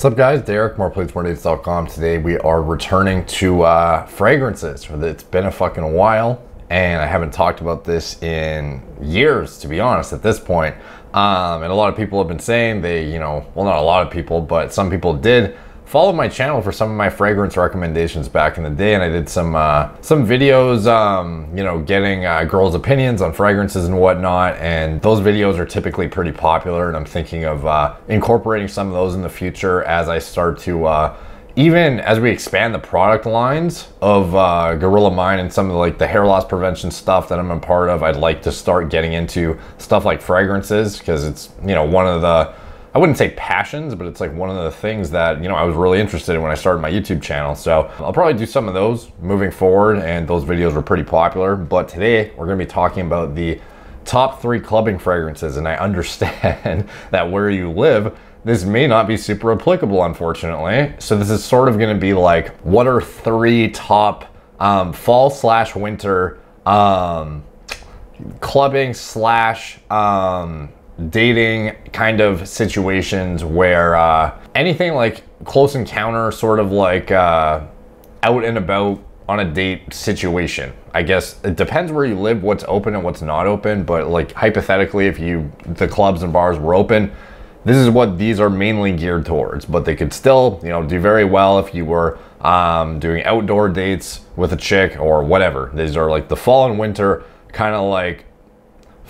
What's up guys, Derek, moreplates 4 Today we are returning to uh, fragrances. It's been a fucking while and I haven't talked about this in years, to be honest, at this point. Um, and a lot of people have been saying they, you know, well, not a lot of people, but some people did follow my channel for some of my fragrance recommendations back in the day, and I did some uh, some videos, um, you know, getting uh, girls' opinions on fragrances and whatnot. And those videos are typically pretty popular, and I'm thinking of uh, incorporating some of those in the future as I start to. Uh, even as we expand the product lines of uh, Gorilla Mine and some of the, like the hair loss prevention stuff that I'm a part of, I'd like to start getting into stuff like fragrances because it's you know one of the I wouldn't say passions, but it's like one of the things that, you know, I was really interested in when I started my YouTube channel. So I'll probably do some of those moving forward. And those videos were pretty popular. But today we're going to be talking about the top three clubbing fragrances. And I understand that where you live, this may not be super applicable, unfortunately. So this is sort of going to be like, what are three top um, fall slash winter um, clubbing slash um, dating kind of situations where uh, anything like close encounter, sort of like uh, out and about on a date situation. I guess it depends where you live, what's open and what's not open. But like hypothetically, if you the clubs and bars were open, this is what these are mainly geared towards. But they could still, you know, do very well if you were um, doing outdoor dates with a chick or whatever. These are like the fall and winter kind of like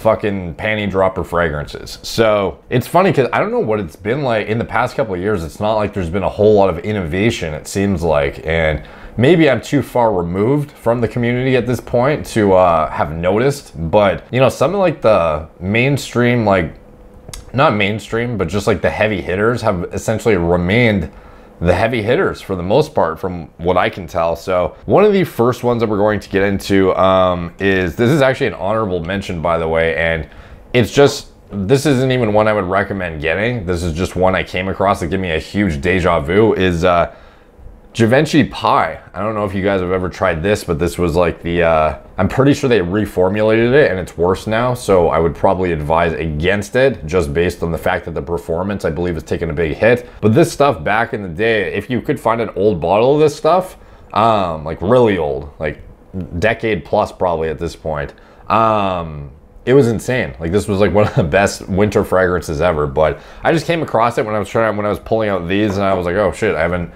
fucking panty dropper fragrances. So it's funny because I don't know what it's been like in the past couple of years. It's not like there's been a whole lot of innovation, it seems like. And maybe I'm too far removed from the community at this point to uh, have noticed. But, you know, something like the mainstream, like, not mainstream, but just like the heavy hitters have essentially remained the heavy hitters for the most part from what I can tell. So one of the first ones that we're going to get into um, is, this is actually an honorable mention by the way, and it's just, this isn't even one I would recommend getting. This is just one I came across that gave me a huge deja vu is uh, Givenchy pie. I don't know if you guys have ever tried this, but this was like the, uh, I'm pretty sure they reformulated it and it's worse now. So I would probably advise against it just based on the fact that the performance, I believe, is taking a big hit. But this stuff back in the day, if you could find an old bottle of this stuff, um, like really old, like decade plus probably at this point, um, it was insane. Like this was like one of the best winter fragrances ever. But I just came across it when I was trying, when I was pulling out these and I was like, oh shit, I haven't,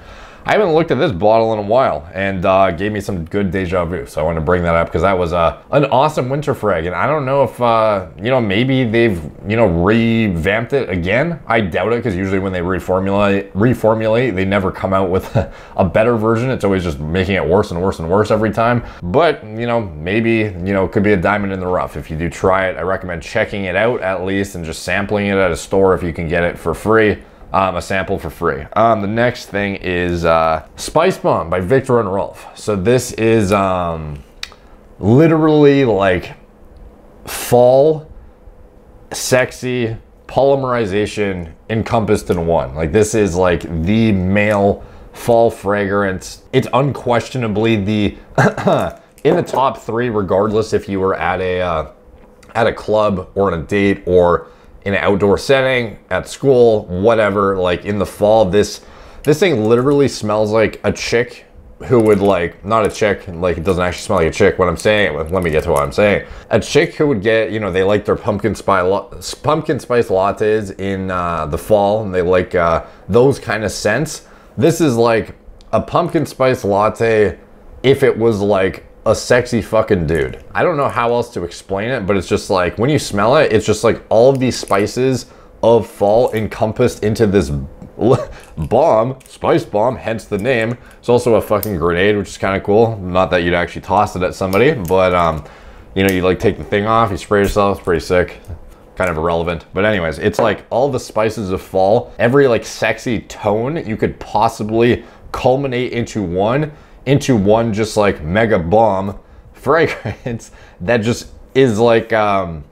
I haven't looked at this bottle in a while and uh, gave me some good deja vu. So I wanted to bring that up because that was uh, an awesome winter frag. And I don't know if, uh, you know, maybe they've, you know, revamped it again. I doubt it because usually when they reformulate, reformulate, they never come out with a, a better version. It's always just making it worse and worse and worse every time. But, you know, maybe, you know, it could be a diamond in the rough. If you do try it, I recommend checking it out at least and just sampling it at a store if you can get it for free um, a sample for free. Um, the next thing is uh, Spice Bomb by Victor and Rolf. So this is um, literally like fall, sexy, polymerization encompassed in one. Like this is like the male fall fragrance. It's unquestionably the in the top three, regardless if you were at a uh, at a club or on a date or in an outdoor setting, at school, whatever, like in the fall, this this thing literally smells like a chick who would like not a chick like it doesn't actually smell like a chick what i'm saying let me get to what i'm saying a chick who would get you know they like their pumpkin spice pumpkin spice lattes in uh, the fall and they like uh, those kind of scents this is like a pumpkin spice latte if it was like a sexy fucking dude. I don't know how else to explain it, but it's just like when you smell it, it's just like all of these spices of fall encompassed into this bomb, spice bomb, hence the name. It's also a fucking grenade, which is kind of cool. Not that you'd actually toss it at somebody, but um, you know, you like take the thing off, you spray yourself, it's pretty sick kind of irrelevant. But anyways, it's like all the spices of fall, every like sexy tone you could possibly culminate into one into one just like mega bomb fragrance that just is like um,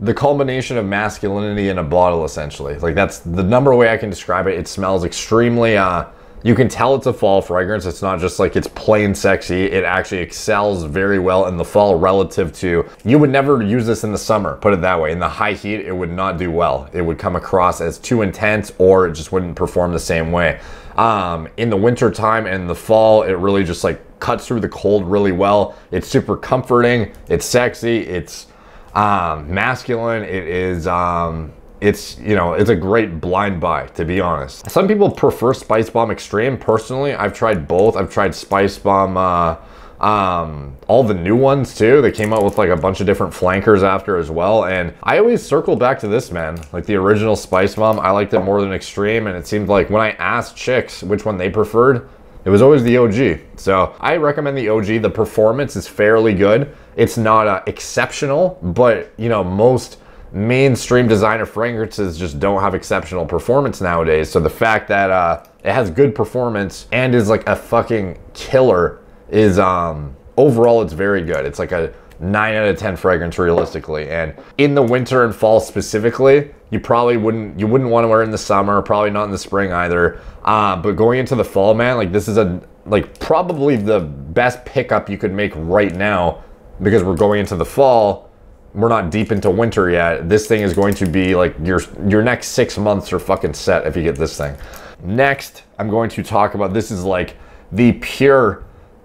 the culmination of masculinity in a bottle, essentially. Like that's the number way I can describe it. It smells extremely. Uh, you can tell it's a fall fragrance. It's not just like it's plain sexy. It actually excels very well in the fall relative to, you would never use this in the summer, put it that way. In the high heat, it would not do well. It would come across as too intense or it just wouldn't perform the same way. Um, in the winter time and the fall, it really just like cuts through the cold really well. It's super comforting. It's sexy. It's um, masculine. It is. Um, it's you know it's a great blind buy to be honest. Some people prefer Spice Bomb Extreme. Personally, I've tried both. I've tried Spice Bomb. Uh, um, all the new ones too. They came out with like a bunch of different flankers after as well. And I always circle back to this man, like the original Spice Mom. I liked it more than Extreme. And it seemed like when I asked chicks which one they preferred, it was always the OG. So I recommend the OG. The performance is fairly good. It's not uh, exceptional, but you know, most mainstream designer fragrances just don't have exceptional performance nowadays. So the fact that uh, it has good performance and is like a fucking killer is um, overall it's very good. It's like a 9 out of 10 fragrance realistically. And in the winter and fall specifically, you probably wouldn't you wouldn't want to wear it in the summer, probably not in the spring either. Uh, but going into the fall, man, like this is a like probably the best pickup you could make right now because we're going into the fall. We're not deep into winter yet. This thing is going to be like your your next 6 months are fucking set if you get this thing. Next, I'm going to talk about this is like the pure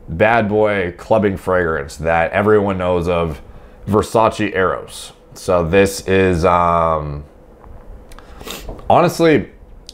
bad boy clubbing fragrance that everyone knows of, Versace Eros. So this is um, honestly,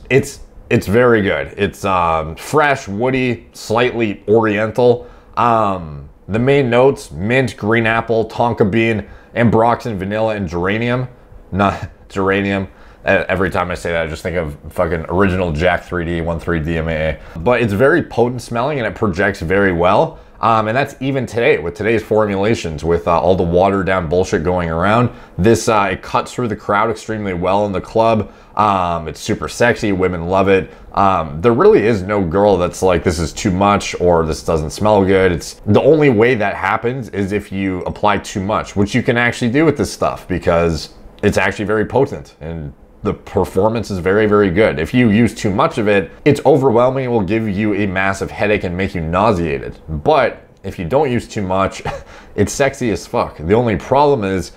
it's it's very good. It's um, fresh, woody, slightly oriental. Um, the main notes: mint, green apple, tonka bean, ambroxan, vanilla, and geranium. Not geranium every time I say that, I just think of fucking original Jack 3D, 1.3 DMA. But it's very potent smelling and it projects very well. Um, and that's even today with today's formulations with uh, all the watered down bullshit going around. This, uh, it cuts through the crowd extremely well in the club. Um, it's super sexy. Women love it. Um, there really is no girl that's like, this is too much or this doesn't smell good. It's the only way that happens is if you apply too much, which you can actually do with this stuff because it's actually very potent and the performance is very, very good. If you use too much of it, it's overwhelming. It will give you a massive headache and make you nauseated. But if you don't use too much, it's sexy as fuck. The only problem is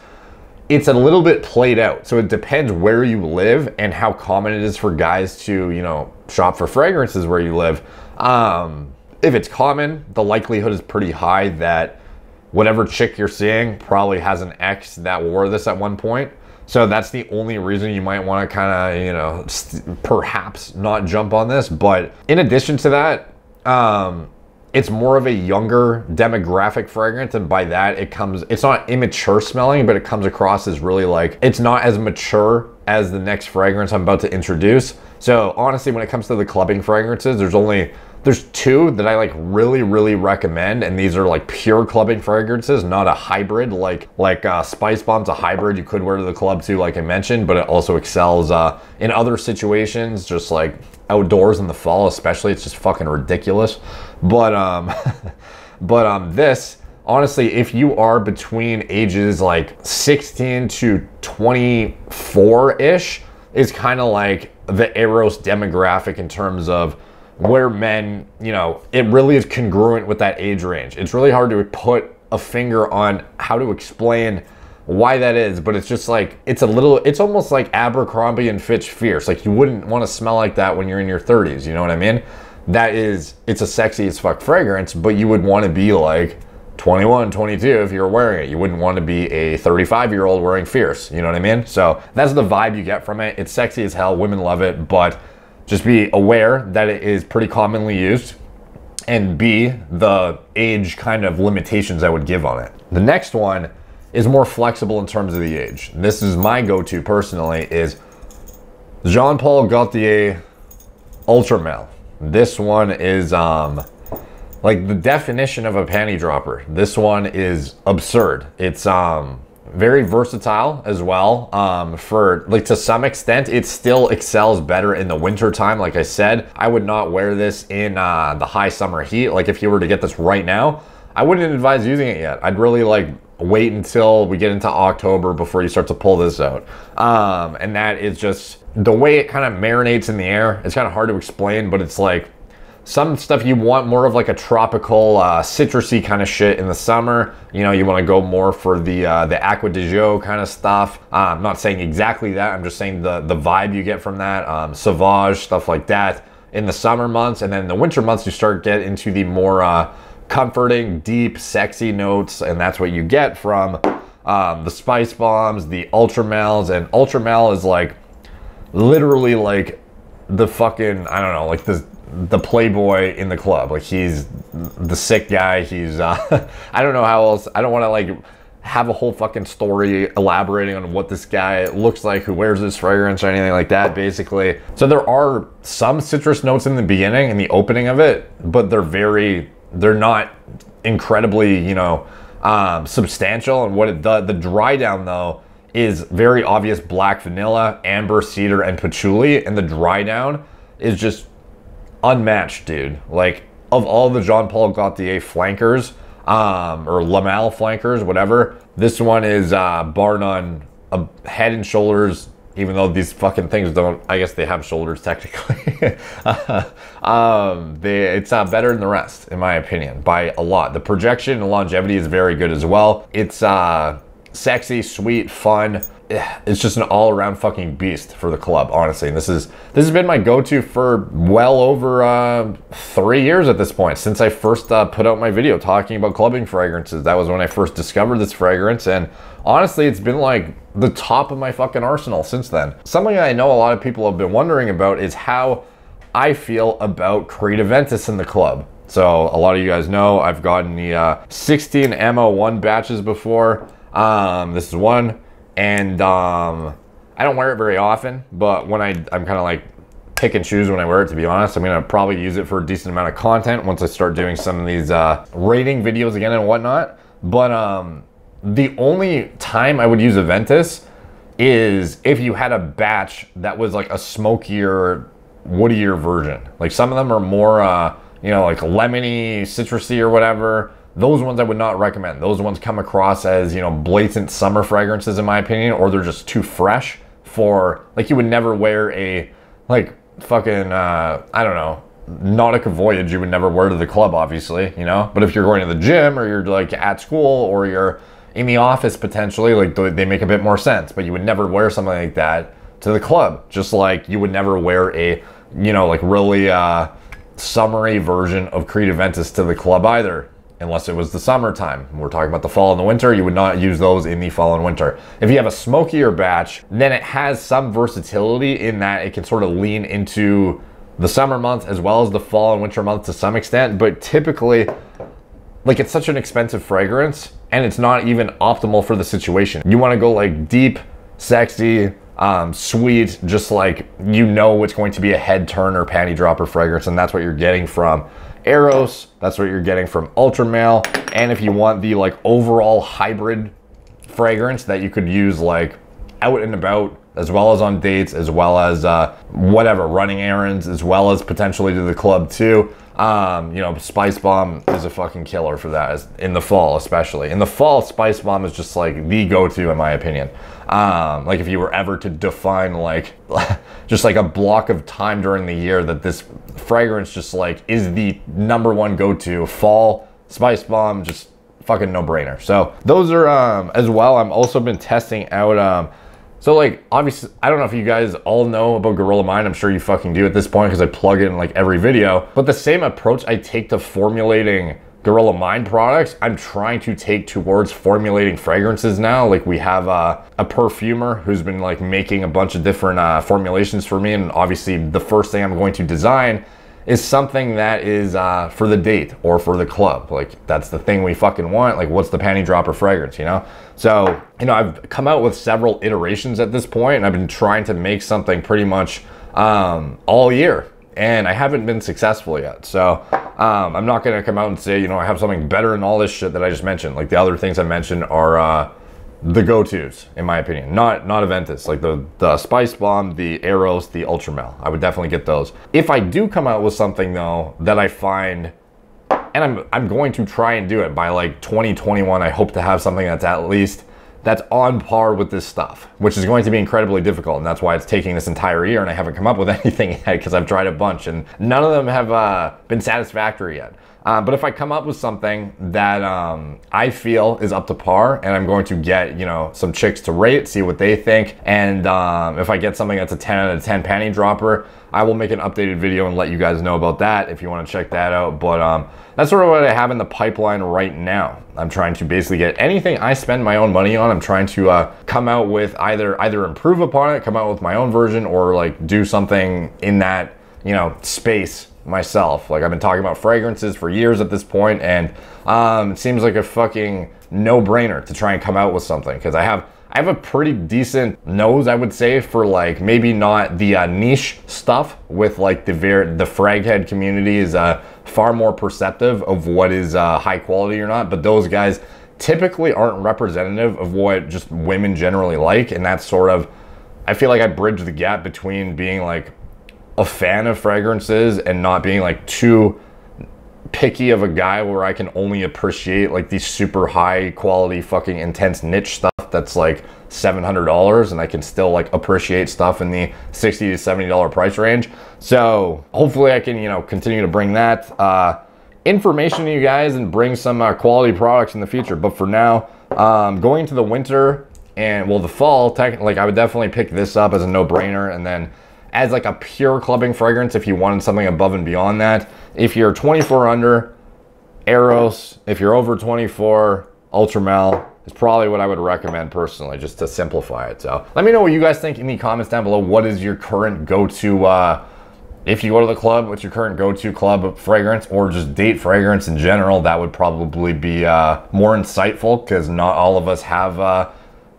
it's a little bit played out. So it depends where you live and how common it is for guys to, you know, shop for fragrances where you live. Um, if it's common, the likelihood is pretty high that whatever chick you're seeing probably has an ex that wore this at one point so that's the only reason you might want to kind of, you know, perhaps not jump on this. But in addition to that, um, it's more of a younger demographic fragrance and by that it comes it's not immature smelling but it comes across as really like it's not as mature as the next fragrance i'm about to introduce so honestly when it comes to the clubbing fragrances there's only there's two that I like really, really recommend, and these are like pure clubbing fragrances, not a hybrid. Like like uh, Spice Bomb's a hybrid you could wear to the club too, like I mentioned, but it also excels uh, in other situations, just like outdoors in the fall, especially. It's just fucking ridiculous. But um, but um, this honestly, if you are between ages like 16 to 24 ish, is kind of like the Eros demographic in terms of where men, you know, it really is congruent with that age range. It's really hard to put a finger on how to explain why that is, but it's just like it's a little it's almost like Abercrombie and Fitch fierce. Like you wouldn't want to smell like that when you're in your 30s, you know what I mean? That is it's a sexy as fuck fragrance, but you would want to be like 21, 22 if you're wearing it. You wouldn't want to be a 35 year old wearing fierce, you know what I mean? So that's the vibe you get from it. It's sexy as hell, women love it, but just be aware that it is pretty commonly used and B, the age kind of limitations I would give on it. The next one is more flexible in terms of the age. This is my go-to personally is Jean-Paul Gaultier Ultra Male. This one is um, like the definition of a panty dropper. This one is absurd. It's um, very versatile as well um, for like to some extent it still excels better in the winter time like i said i would not wear this in uh, the high summer heat like if you were to get this right now i wouldn't advise using it yet i'd really like wait until we get into october before you start to pull this out um, and that is just the way it kind of marinates in the air it's kind of hard to explain but it's like some stuff you want more of like a tropical, uh, citrusy kind of shit in the summer. You know, you want to go more for the uh, the Aqua de Gio kind of stuff. Uh, I'm not saying exactly that. I'm just saying the, the vibe you get from that. Um, Sauvage, stuff like that in the summer months. And then the winter months, you start get into the more uh, comforting, deep, sexy notes. And that's what you get from um, the Spice Bombs, the Ultramels. And Ultramel is like literally like the fucking I don't know, like the the playboy in the club. Like he's the sick guy. He's uh, I don't know how else. I don't want to like have a whole fucking story elaborating on what this guy looks like, who wears this fragrance or anything like that, basically. So there are some citrus notes in the beginning, and the opening of it, but they're very, they're not incredibly, you know, um, substantial. And what it, the, the dry down though, is very obvious black vanilla, amber, cedar, and patchouli. And the dry down is just unmatched, dude. Like, of all the Jean Paul Gaultier flankers, um, or Lamal flankers, whatever, this one is uh, bar none, a um, head and shoulders, even though these fucking things don't, I guess they have shoulders technically. Uh, um, they, it's uh, better than the rest, in my opinion, by a lot. The projection and longevity is very good as well. It's uh, sexy, sweet, fun. it's just an all-around fucking beast for the club, honestly. And this is this has been my go-to for well over uh, three years at this point since I first uh, put out my video talking about clubbing fragrances. That was when I first discovered this fragrance, and honestly, it's been like the top of my fucking arsenal since then. Something I know a lot of people have been wondering about is how I feel about Aventus in the club. So a lot of you guys know I've gotten the uh, 16 MO1 batches before. Um, this is one. And um, I don't wear it very often, but when I, I'm kind of like pick and choose when I wear it, to be honest. I'm gonna probably use it for a decent amount of content once I start doing some of these uh, rating videos again and whatnot. But um, the only time I would use Aventus is if you had a batch that was like a smokier, woodier version. Like some of them are more, uh, you know, like lemony, citrusy or whatever those ones I would not recommend. Those ones come across as, you know, blatant summer fragrances in my opinion, or they're just too fresh for, like you would never wear a, like fucking, uh, I don't know, Nautica Voyage you would never wear to the club, obviously, you know? But if you're going to the gym or you're like at school or you're in the office potentially, like they make a bit more sense, but you would never wear something like that to the club. Just like you would never wear a, you know, like really uh, summary version of Creed Aventus to the club either unless it was the summertime. We're talking about the fall and the winter. You would not use those in the fall and winter. If you have a smokier batch, then it has some versatility in that it can sort of lean into the summer months as well as the fall and winter months to some extent. But typically, like it's such an expensive fragrance and it's not even optimal for the situation. You want to go like deep, sexy, um, sweet, just like you know it's going to be a head turner, panty dropper fragrance, and that's what you're getting from Aeros. That's what you're getting from Ultramale. And if you want the like overall hybrid fragrance that you could use like out and about, as well as on dates, as well as uh, whatever, running errands, as well as potentially to the club too, um, you know, Spice Bomb is a fucking killer for that, in the fall especially. In the fall, Spice Bomb is just like the go-to in my opinion. Um, like if you were ever to define like, just like a block of time during the year that this fragrance just like is the number one go-to, fall, Spice Bomb, just fucking no-brainer. So those are, um, as well, I've also been testing out, um, so like, obviously, I don't know if you guys all know about Gorilla Mind. I'm sure you fucking do at this point because I plug it in like every video. But the same approach I take to formulating Gorilla Mind products, I'm trying to take towards formulating fragrances now. Like we have a, a perfumer who's been like making a bunch of different uh, formulations for me. And obviously the first thing I'm going to design is something that is uh, for the date or for the club. Like that's the thing we fucking want. Like what's the panty dropper fragrance, you know? So, you know, I've come out with several iterations at this point and I've been trying to make something pretty much um, all year and I haven't been successful yet. So um, I'm not gonna come out and say, you know, I have something better than all this shit that I just mentioned. Like the other things I mentioned are, uh, the go-tos in my opinion not not aventus like the the spice bomb the arrows the ultramel i would definitely get those if i do come out with something though that i find and i'm i'm going to try and do it by like 2021 i hope to have something that's at least that's on par with this stuff, which is going to be incredibly difficult. And that's why it's taking this entire year and I haven't come up with anything yet because I've tried a bunch and none of them have uh, been satisfactory yet. Uh, but if I come up with something that um, I feel is up to par and I'm going to get, you know, some chicks to rate, see what they think. And um, if I get something that's a 10 out of 10 panty dropper, I will make an updated video and let you guys know about that if you want to check that out. But um, that's sort of what I have in the pipeline right now. I'm trying to basically get anything I spend my own money on. I'm trying to uh, come out with either either improve upon it, come out with my own version, or like do something in that you know space myself. Like I've been talking about fragrances for years at this point, and um, it seems like a fucking no-brainer to try and come out with something because I have I have a pretty decent nose, I would say, for like maybe not the uh, niche stuff with like the ver- the head community is. Uh, far more perceptive of what is uh, high quality or not. But those guys typically aren't representative of what just women generally like. And that's sort of, I feel like I bridge the gap between being like a fan of fragrances and not being like too picky of a guy where I can only appreciate like these super high quality fucking intense niche stuff that's like $700 and I can still like appreciate stuff in the 60 to $70 price range. So hopefully I can, you know, continue to bring that uh, information to you guys and bring some uh, quality products in the future. But for now, um, going into the winter and well, the fall, tech, like I would definitely pick this up as a no brainer. And then as like a pure clubbing fragrance, if you wanted something above and beyond that, if you're 24 under, Eros, if you're over 24, Ultramel is probably what I would recommend personally, just to simplify it. So let me know what you guys think in the comments down below. What is your current go-to, uh, if you go to the club, what's your current go-to club fragrance or just date fragrance in general? That would probably be uh, more insightful because not all of us have uh,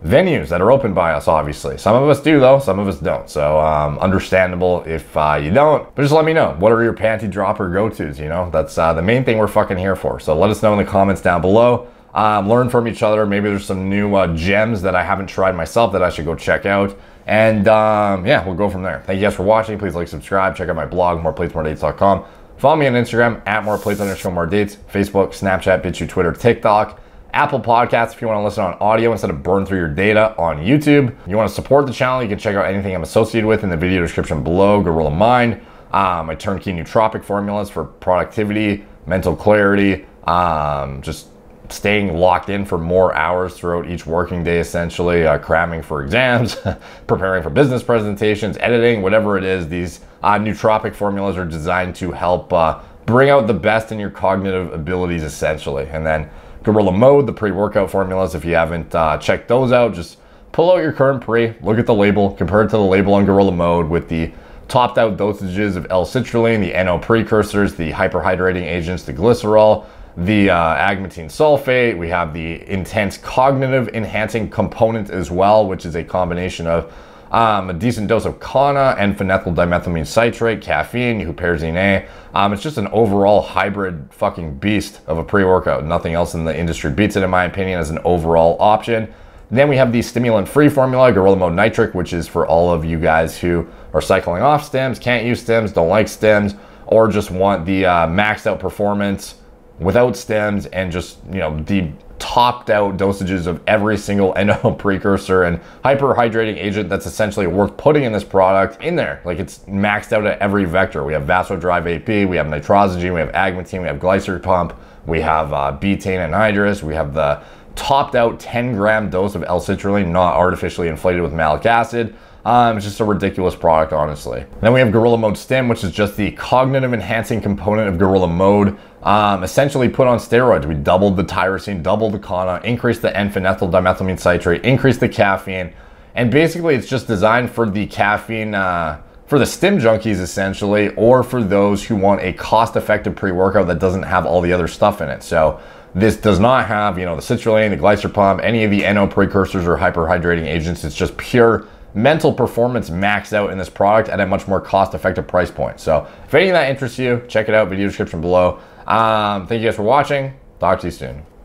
venues that are open by us, obviously. Some of us do though, some of us don't. So um, understandable if uh, you don't, but just let me know. What are your panty dropper go-tos, you know? That's uh, the main thing we're fucking here for. So let us know in the comments down below um, learn from each other. Maybe there's some new uh, gems that I haven't tried myself that I should go check out. And um, yeah, we'll go from there. Thank you guys for watching. Please like, subscribe, check out my blog, moreplates.moredates.com. Follow me on Instagram at moreplates underscore more dates, Facebook, Snapchat, you Twitter, TikTok. Apple Podcasts if you want to listen on audio instead of burn through your data on YouTube. If you want to support the channel, you can check out anything I'm associated with in the video description below, Gorilla Mind, um, my turnkey nootropic formulas for productivity, mental clarity, um, just staying locked in for more hours throughout each working day, essentially, uh, cramming for exams, preparing for business presentations, editing, whatever it is, these uh, nootropic formulas are designed to help uh, bring out the best in your cognitive abilities, essentially. And then Gorilla Mode, the pre-workout formulas, if you haven't uh, checked those out, just pull out your current pre, look at the label, compare it to the label on Gorilla Mode with the topped out dosages of L-citrulline, the NO precursors, the hyperhydrating agents, the glycerol, the uh, agmatine sulfate, we have the intense cognitive enhancing component as well, which is a combination of um, a decent dose of Kana and phenethyl dimethylamine citrate, caffeine, huperzine A. Um, it's just an overall hybrid fucking beast of a pre-workout. Nothing else in the industry beats it, in my opinion, as an overall option. Then we have the stimulant-free formula, Gorilla Mode Nitric, which is for all of you guys who are cycling off stems, can't use stems, don't like stems, or just want the uh, maxed out performance without stems and just, you know, the topped out dosages of every single NO precursor and hyperhydrating agent that's essentially worth putting in this product in there. Like it's maxed out at every vector. We have vasodrive AP, we have nitrosogen, we have agmatine, we have glycer pump, we have uh, betaine anhydrous, we have the topped out 10 gram dose of L-citrulline, not artificially inflated with malic acid. Um, it's just a ridiculous product, honestly. Then we have Gorilla Mode Stim, which is just the cognitive enhancing component of Gorilla Mode. Um, essentially put on steroids. We doubled the tyrosine, doubled the kana, increased the n phenethyl dimethylamine citrate, increased the caffeine, and basically it's just designed for the caffeine, uh, for the stim junkies essentially, or for those who want a cost-effective pre-workout that doesn't have all the other stuff in it. So this does not have, you know, the citrulline, the glycer pump, any of the NO precursors or hyperhydrating agents. It's just pure mental performance maxed out in this product at a much more cost-effective price point. So if anything that interests you, check it out, video description below. Um, thank you guys for watching. Talk to you soon.